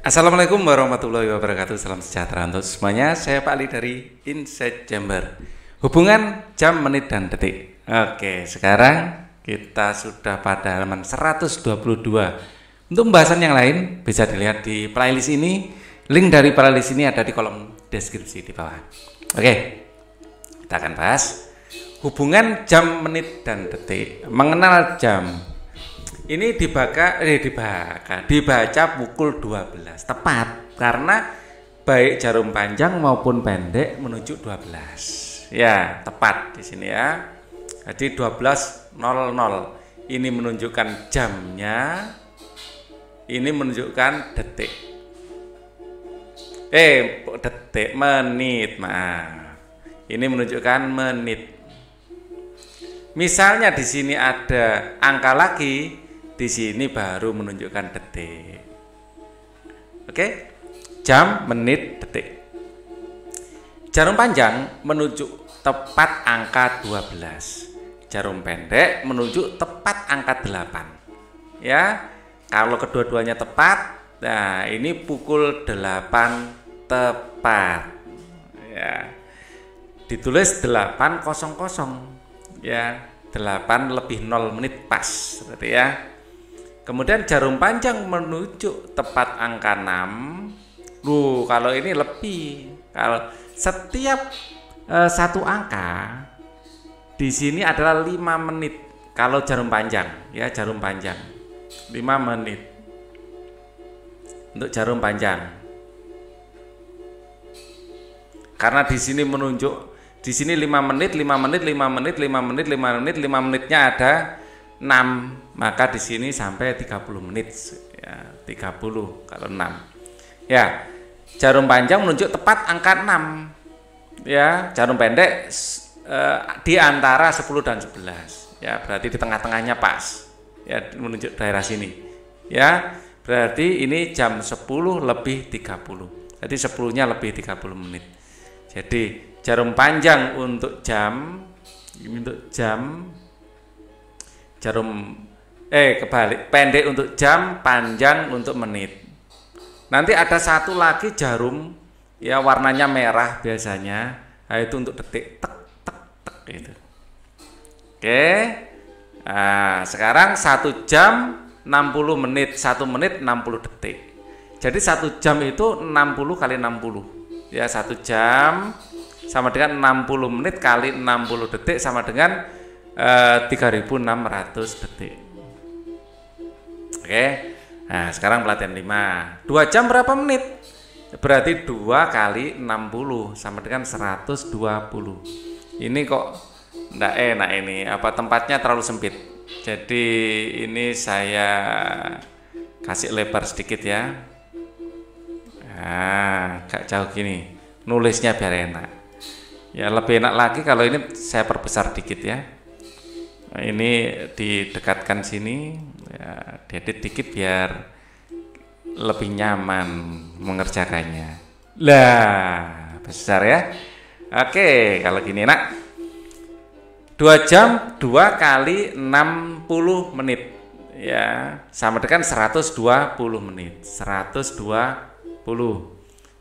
Assalamualaikum warahmatullahi wabarakatuh Salam sejahtera untuk semuanya Saya Pak Ali dari Insight Jember Hubungan jam, menit, dan detik Oke, sekarang kita sudah pada halaman 122 Untuk pembahasan yang lain bisa dilihat di playlist ini Link dari playlist ini ada di kolom deskripsi di bawah Oke, kita akan bahas Hubungan jam, menit, dan detik Mengenal jam ini dibaca eh dibaca, dibaca pukul 12. Tepat karena baik jarum panjang maupun pendek menuju 12. Ya, tepat di sini ya. Jadi 12.00. Ini menunjukkan jamnya. Ini menunjukkan detik. Eh, detik menit, maaf. Ini menunjukkan menit. Misalnya di sini ada angka lagi, di sini baru menunjukkan detik. Oke? Jam, menit, detik. Jarum panjang menuju tepat angka 12. Jarum pendek menuju tepat angka 8. Ya. Kalau kedua-duanya tepat, nah ini pukul 8 tepat. Ya. Ditulis 800. Ya, 8 lebih 0 menit pas berarti ya Kemudian jarum panjang menuju tepat angka 6. Lu kalau ini lebih. Kalau setiap e, satu angka di sini adalah 5 menit kalau jarum panjang ya jarum panjang 5 menit untuk jarum panjang karena di sini menunjuk di sini 5 menit 5 menit 5 menit 5 menit 5 menit 5 menitnya ada 6 maka di sini sampai 30 menit ya 30 kalau 6 ya jarum panjang menunjuk tepat angka 6 ya jarum pendek eh, di antara 10 dan 11 ya berarti di tengah-tengahnya pas ya menunjuk daerah sini ya berarti ini jam 10 lebih 30 jadi 10 nya lebih 30 menit jadi jarum panjang untuk jam untuk jam jarum eh kebalik pendek untuk jam panjang untuk menit nanti ada satu lagi jarum ya warnanya merah biasanya nah, itu untuk detik tek tek tek gitu oke nah sekarang satu jam 60 menit satu menit 60 detik jadi satu jam itu 60 kali 60 ya satu jam sama dengan 60 menit kali 60 detik sama dengan Eh, enam 3600 detik. Oke. Nah, sekarang pelatihan 5. 2 jam berapa menit? Berarti 2 kali 60 sama dengan 120. Ini kok enggak enak ini. Apa tempatnya terlalu sempit. Jadi ini saya kasih lebar sedikit ya. Nah, gak jauh gini. Nulisnya biar enak. Ya lebih enak lagi kalau ini saya perbesar dikit ya. Nah, ini didekatkan sini, ya, diedit dikit biar lebih nyaman mengerjakannya. Lah, besar ya. Oke, kalau gini nak 2 jam 2 kali 60 menit. Ya, sama dengan 120 menit. 120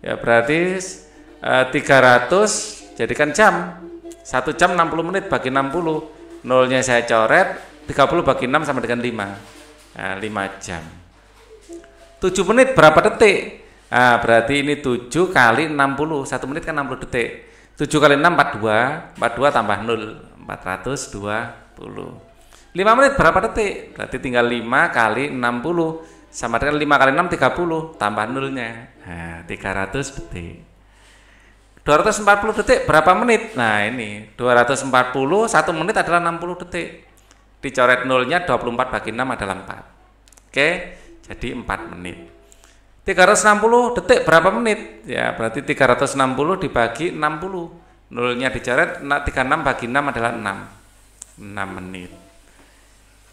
Ya berarti e, eh, 300 jadikan jam. 1 jam 60 menit bagi 60. Nolnya saya coret, 30 bagi 6 sama dengan 5. e, 5 jam. 7 menit berapa detik? e, berarti ini 7 kali 60, 1 menit kan 60 detik. 7 kali 6 42, 42 tambah 0 420. 5 menit berapa detik? Berarti tinggal 5 kali 60 sama dengan 5 kali 6 30 tambah nulnya nah, 300 detik 240 detik berapa menit nah ini 240 1 menit adalah 60 detik dicoret nulnya 24 bagi 6 adalah 4 oke jadi 4 menit 360 detik berapa menit ya berarti 360 dibagi 60 nolnya dicoret 36 nah, bagi 6 adalah 6 6 menit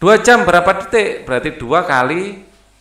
2 jam berapa detik berarti 2 kali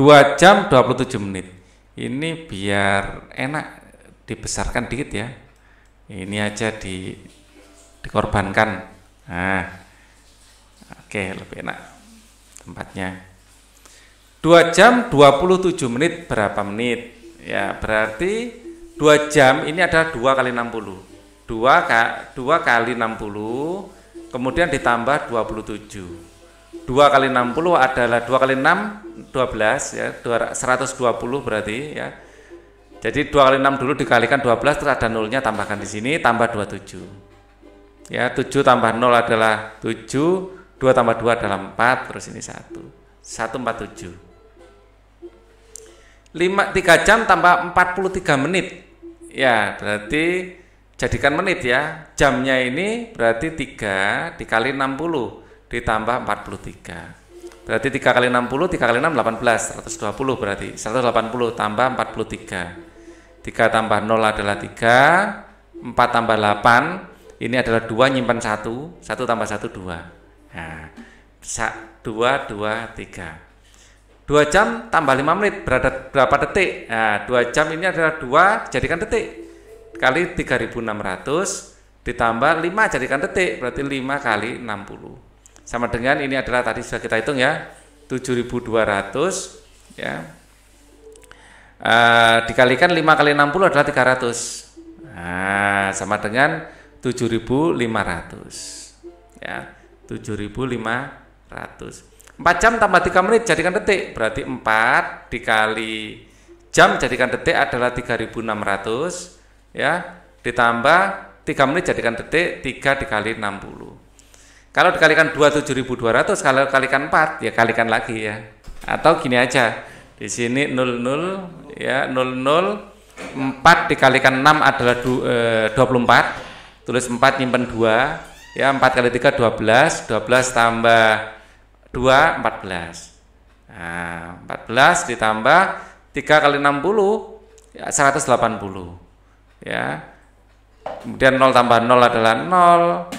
2 jam 27 menit. Ini biar enak dibesarkan dikit ya. Ini aja di dikorbankan. Nah. Oke, lebih enak tempatnya. 2 jam 27 menit berapa menit? Ya, berarti 2 jam ini ada 2 kali 60. 2 2 kali 60 kemudian ditambah 27. 2 kali 60 adalah 2 kali 6 12 ya 120 berarti ya jadi 2 kali 6 dulu dikalikan 12 terus ada nolnya tambahkan di sini tambah 27 ya 7 tambah 0 adalah 7 2 tambah 2 adalah 4 terus ini 1 147 5, 3 jam tambah 43 menit ya berarti jadikan menit ya jamnya ini berarti 3 dikali 60 ditambah 43. Berarti 3 kali 60, 3 kali 6 18, 120 berarti. 180 tambah 43. 3 tambah 0 adalah 3, 4 tambah 8 ini adalah 2 nyimpan 1, 1 tambah 1 2. Nah, 2 2 3. 2 jam tambah 5 menit berada berapa detik? Nah, 2 jam ini adalah 2 jadikan detik kali 3600 ditambah 5 jadikan detik berarti 5 kali 60 sama dengan ini adalah tadi sudah kita hitung ya 7200 ya e, dikalikan 5 kali 60 adalah 300 nah, sama dengan 7500 ya 7500 4 jam tambah 3 menit jadikan detik berarti 4 dikali jam jadikan detik adalah 3600 ya ditambah 3 menit jadikan detik 3 dikali 60 kalau dikalikan 2 7200 kalau kalikan 4 ya kalikan lagi ya. Atau gini aja. Di sini 00 ya 00 4 dikalikan 6 adalah 24. Eh, tulis 4 nyimpen 2 ya 4 kali 3 12, 12 tambah 2 14. Nah, 14 ditambah 3 kali 60 ya 180. Ya. Kemudian 0 tambah 0 adalah 0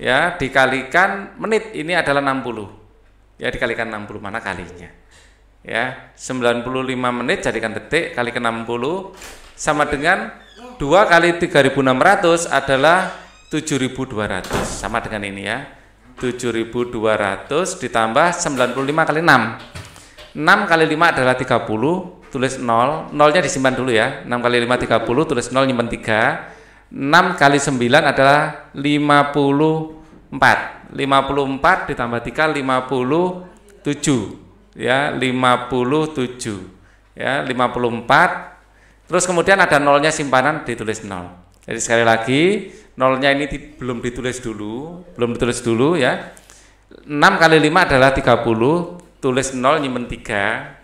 ya dikalikan menit ini adalah 60 ya dikalikan 60 mana kalinya ya 95 menit jadikan detik kali ke 60 sama dengan 2 kali 3600 adalah 7200 sama dengan ini ya 7200 ditambah 95 kali 6 6 kali 5 adalah 30 tulis 0 nolnya disimpan dulu ya 6 kali 5 30 tulis 0 nyimpan 3 6 kali 9 adalah 54. 54 ditambah 3 57. Ya, 57. Ya, 54. Terus kemudian ada nolnya simpanan ditulis 0. Jadi sekali lagi, nolnya ini di, belum ditulis dulu, belum ditulis dulu ya. 6 kali 5 adalah 30, tulis 0 nyimpen 3.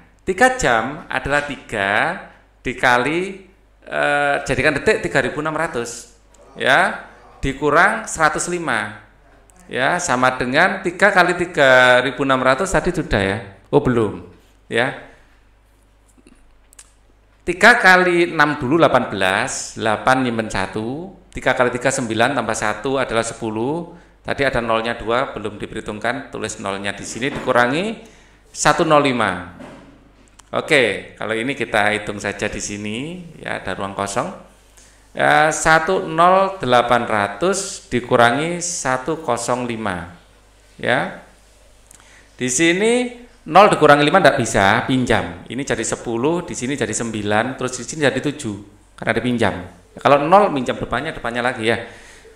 3 jam adalah 3 dikali e, jadikan detik 3600 ya dikurang 105 ya sama dengan 3 kali 3600 tadi sudah ya oh belum ya 3 kali 6 dulu 18 8 nyimpen 1 3 kali 3 9 tambah 1 adalah 10 tadi ada nolnya 2 belum diperhitungkan tulis nolnya di sini dikurangi 105 Oke, kalau ini kita hitung saja di sini ya ada ruang kosong. Ya, 10800 dikurangi 105. Ya. Di sini 0 dikurangi 5 tidak bisa, pinjam. Ini jadi 10, di sini jadi 9, terus di sini jadi 7 karena ada pinjam. Kalau 0 pinjam depannya, depannya lagi ya.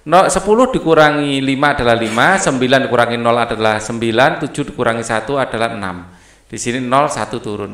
0, 10 dikurangi 5 adalah 5, 9 dikurangi 0 adalah 9, 7 dikurangi 1 adalah 6. Di sini 0, 1 turun.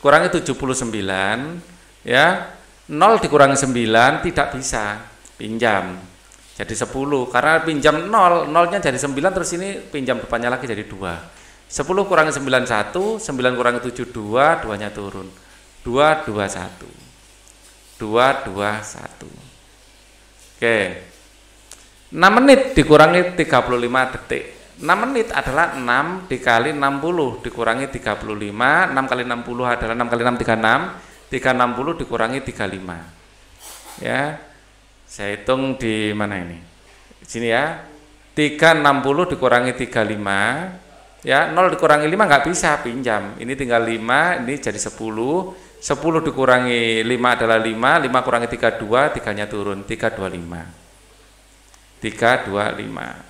kurangi 79 ya 0 dikurangi 9 tidak bisa pinjam jadi 10 karena pinjam 0 0 nya jadi 9 terus ini pinjam depannya lagi jadi 2 10 kurangi 9 1 9 kurangi 7 2 2 nya turun 2 2 1 2 2 1 oke 6 menit dikurangi 35 detik 6 menit adalah 6 dikali 60 dikurangi 35 6 kali 60 adalah 6 kali 6 36 360 dikurangi 35 ya saya hitung di mana ini di sini ya 360 dikurangi 35 ya 0 dikurangi 5 nggak bisa pinjam ini tinggal 5 ini jadi 10 10 dikurangi 5 adalah 5 5 kurangi 32 nya turun 325 325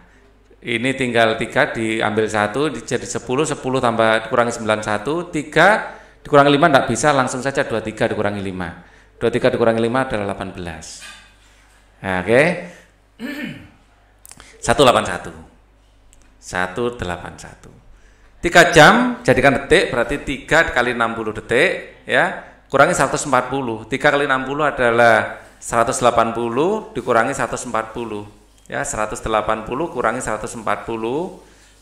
ini tinggal tiga diambil satu jadi sepuluh sepuluh tambah kurangi sembilan satu tiga dikurangi lima tidak bisa langsung saja dua tiga dikurangi lima dua tiga dikurangi lima adalah delapan belas nah, oke satu delapan satu satu delapan satu tiga jam jadikan detik berarti tiga kali enam puluh detik ya kurangi empat puluh tiga kali enam puluh adalah delapan puluh dikurangi empat puluh ya 180 kurangi 140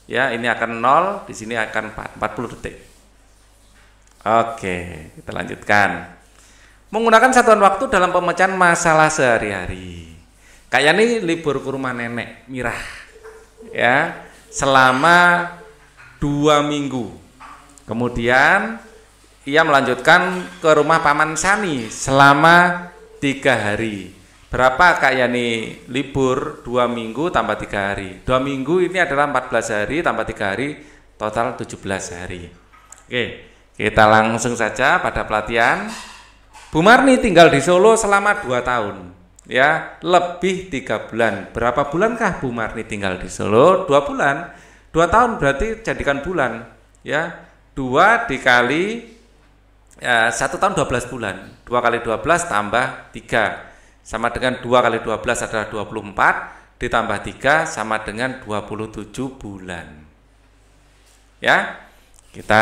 ya ini akan 0 di sini akan 4, 40 detik oke kita lanjutkan menggunakan satuan waktu dalam pemecahan masalah sehari-hari kayak ini libur ke rumah nenek mirah ya selama dua minggu kemudian ia melanjutkan ke rumah paman Sani selama tiga hari Berapa Kak Yani libur dua minggu tambah tiga hari? Dua minggu ini adalah 14 hari tambah tiga hari total 17 hari. Oke, kita langsung saja pada pelatihan. Bu Marni tinggal di Solo selama 2 tahun. Ya, lebih tiga bulan. Berapa bulankah Bu Marni tinggal di Solo? Dua bulan. Dua tahun berarti jadikan bulan. Ya, dua dikali ya, satu tahun 12 bulan. Dua kali 12 tambah tiga sama dengan 2 kali 12 adalah 24 ditambah 3 sama dengan 27 bulan ya kita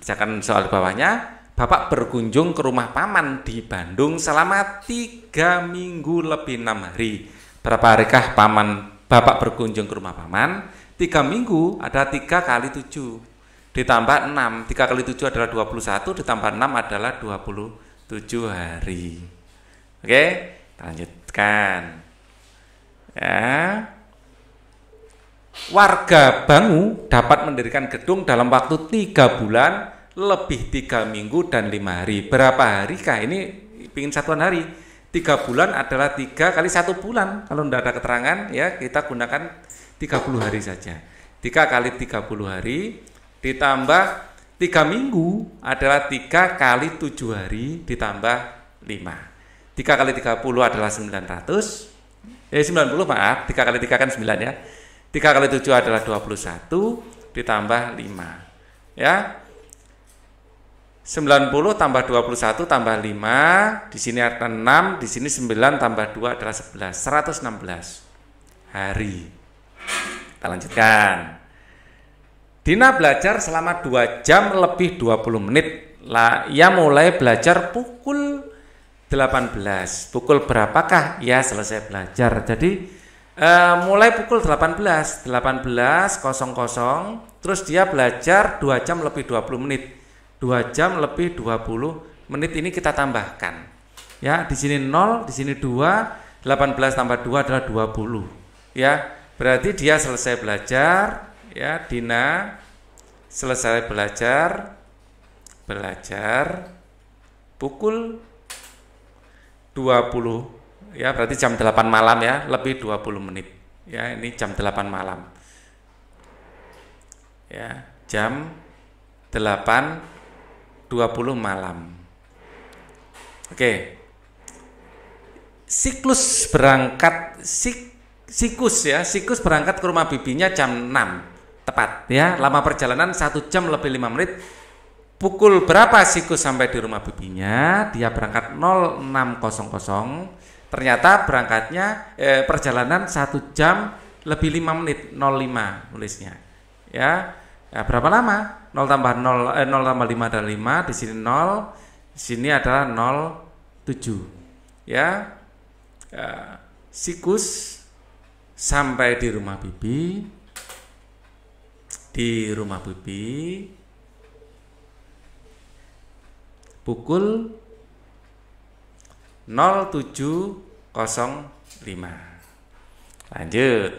kerjakan soal bawahnya Bapak berkunjung ke rumah paman di Bandung selama tiga minggu lebih enam hari. Berapa harikah paman Bapak berkunjung ke rumah paman? Tiga minggu ada tiga kali tujuh ditambah enam. Tiga kali tujuh adalah dua puluh satu ditambah enam adalah dua puluh tujuh hari. Oke, lanjutkan ya warga Bangu dapat mendirikan gedung dalam waktu tiga bulan lebih tiga minggu dan lima hari berapa hari kah ini pingin satuan hari tiga bulan adalah tiga kali satu bulan kalau tidak ada keterangan ya kita gunakan tiga puluh hari saja tiga kali tiga puluh hari ditambah tiga minggu adalah tiga kali tujuh hari ditambah lima 3 kali 30 adalah 900. Eh 90 maaf, 3 kali 3 kan 9 ya. 3 kali 7 adalah 21 ditambah 5. Ya. 90 tambah 21 tambah 5, di sini ada 6, di sini 9 tambah 2 adalah 11, 116 hari. Kita lanjutkan. Dina belajar selama 2 jam lebih 20 menit. Lah, ia mulai belajar pukul 18. Pukul berapakah? Ya selesai belajar. Jadi eh, mulai pukul 18, 18.00 terus dia belajar 2 jam lebih 20 menit. 2 jam lebih 20 menit ini kita tambahkan. Ya, di sini 0, di sini 2, 18 tambah 2 adalah 20. Ya, berarti dia selesai belajar, ya, Dina selesai belajar belajar pukul 20 ya berarti jam 8 malam ya lebih 20 menit ya ini jam 8 malam ya jam 8 20 malam oke siklus berangkat sik, siklus ya siklus berangkat ke rumah bibinya jam 6 tepat ya lama perjalanan satu jam lebih 5 menit pukul berapa Siku sampai di rumah bibinya dia berangkat 06.00 ternyata berangkatnya eh, perjalanan satu jam lebih 5 menit 05 Tulisnya. ya, ya berapa lama 0 tambah 0 eh, 0 tambah 5 dan 5 di sini 0 di sini adalah 07 ya eh, sikus sampai di rumah bibi di rumah bibi pukul 07.05. Lanjut.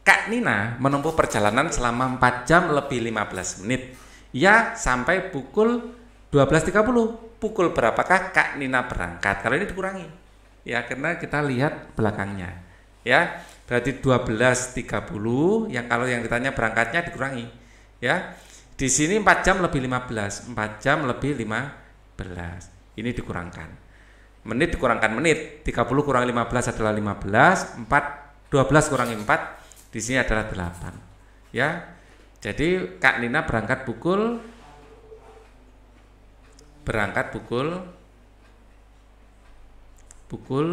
Kak Nina menempuh perjalanan selama 4 jam lebih 15 menit. Ya, sampai pukul 12.30. Pukul berapakah Kak Nina berangkat? Kalau ini dikurangi. Ya, karena kita lihat belakangnya. Ya, berarti 12.30 yang kalau yang ditanya berangkatnya dikurangi. Ya. Di sini 4 jam lebih 15, 4 jam lebih 5 15. ini dikurangkan menit dikurangkan menit 30 kurang 15 adalah 15 4 12 kurang 4 di sini adalah 8 ya jadi Kak Nina berangkat pukul berangkat pukul pukul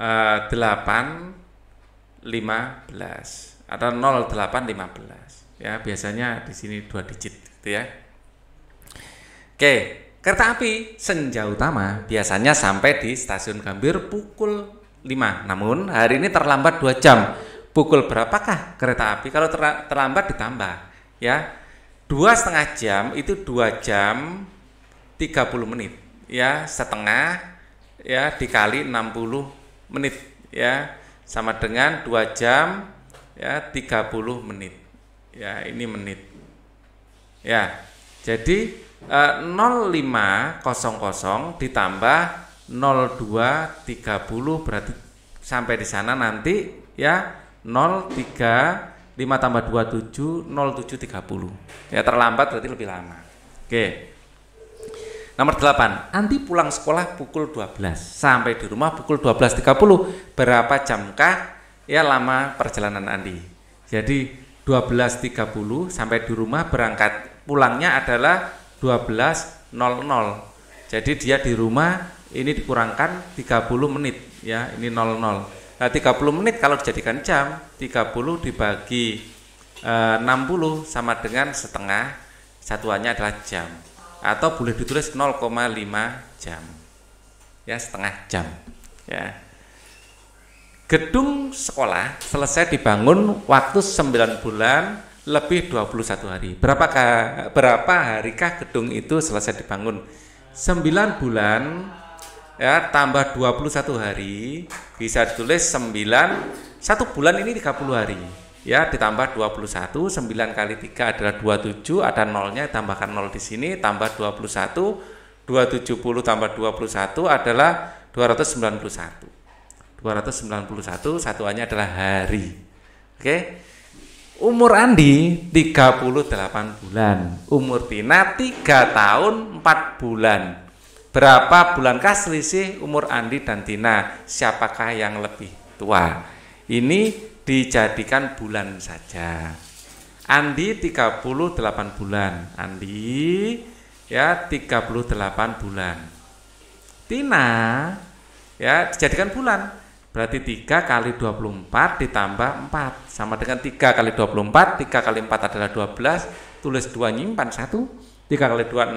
uh, 8 15 atau 0815 ya biasanya di sini dua digit gitu ya Oke, kereta api Senja Utama biasanya sampai di stasiun Gambir pukul 5. Namun hari ini terlambat 2 jam. Pukul berapakah kereta api? Kalau terlambat ditambah ya. Dua setengah jam itu dua jam 30 menit ya setengah ya dikali 60 menit ya sama dengan dua jam ya 30 menit ya ini menit ya jadi 0500 eh, ditambah 0230 berarti sampai di sana nanti ya 035 tambah 27 0730 ya terlambat berarti lebih lama oke nomor 8 nanti pulang sekolah pukul 12 sampai di rumah pukul 12.30 berapa jamkah ya lama perjalanan Andi jadi 12.30 sampai di rumah berangkat pulangnya adalah 12.00. Jadi dia di rumah ini dikurangkan 30 menit ya, ini 00. Nah, 30 menit kalau dijadikan jam, 30 dibagi e, eh, 60 sama dengan setengah satuannya adalah jam atau boleh ditulis 0,5 jam. Ya, setengah jam. Ya. Gedung sekolah selesai dibangun waktu 9 bulan lebih 21 hari. Berapakah berapa harikah gedung itu selesai dibangun? 9 bulan ya tambah 21 hari bisa ditulis 9 1 bulan ini 30 hari ya ditambah 21 9 kali 3 adalah 27 ada nolnya tambahkan nol di sini tambah 21 270 tambah 21 adalah 291 291 satuannya adalah hari oke okay? Umur Andi 38 bulan, umur Tina 3 tahun 4 bulan. Berapa bulan bulankah selisih umur Andi dan Tina? Siapakah yang lebih tua? Ini dijadikan bulan saja. Andi 38 bulan, Andi ya 38 bulan. Tina ya dijadikan bulan Berarti 3 kali 24 ditambah 4 sama dengan 3 kali 24, 3 kali 4 adalah 12, tulis 2 nyimpan 1, 3 kali 2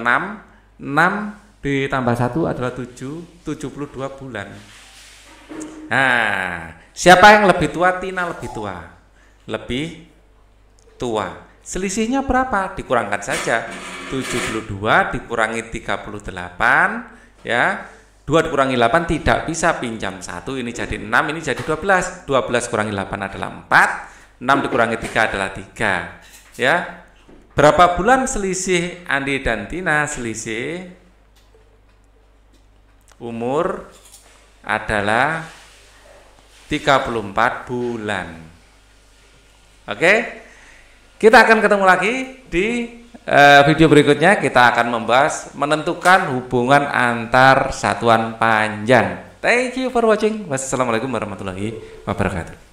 6, 6 ditambah 1 adalah 7, 72 bulan. Nah, siapa yang lebih tua? Tina lebih tua. Lebih tua. Selisihnya berapa? Dikurangkan saja. 72 dikurangi 38 ya 2 dikurangi 8 tidak bisa pinjam 1 ini jadi 6 ini jadi 12 12 kurangi 8 adalah 4 6 dikurangi 3 adalah 3 ya berapa bulan selisih Andi dan Tina selisih umur adalah 34 bulan oke kita akan ketemu lagi di Eh, video berikutnya kita akan membahas menentukan hubungan antar satuan panjang. Thank you for watching. Wassalamualaikum warahmatullahi wabarakatuh.